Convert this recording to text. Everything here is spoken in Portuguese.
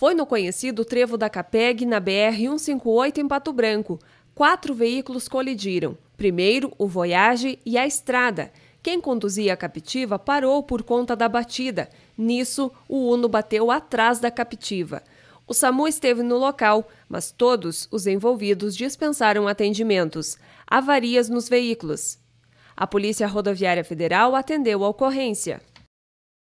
foi no conhecido trevo da Capeg, na BR-158, em Pato Branco. Quatro veículos colidiram. Primeiro, o Voyage e a Estrada. Quem conduzia a captiva parou por conta da batida. Nisso, o Uno bateu atrás da captiva. O SAMU esteve no local, mas todos os envolvidos dispensaram atendimentos. Avarias nos veículos. A Polícia Rodoviária Federal atendeu a ocorrência.